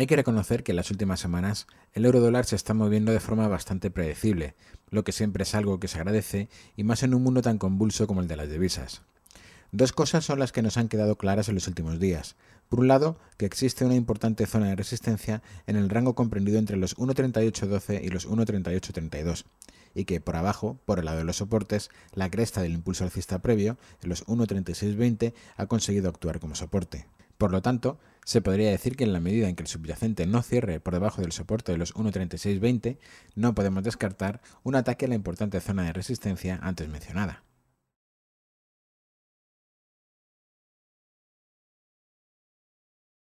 Hay que reconocer que en las últimas semanas el euro dólar se está moviendo de forma bastante predecible, lo que siempre es algo que se agradece y más en un mundo tan convulso como el de las divisas. Dos cosas son las que nos han quedado claras en los últimos días. Por un lado, que existe una importante zona de resistencia en el rango comprendido entre los 1.3812 y los 1.3832, y que por abajo, por el lado de los soportes, la cresta del impulso alcista previo, en los 1.3620, ha conseguido actuar como soporte. Por lo tanto, se podría decir que en la medida en que el subyacente no cierre por debajo del soporte de los 1.3620, no podemos descartar un ataque a la importante zona de resistencia antes mencionada.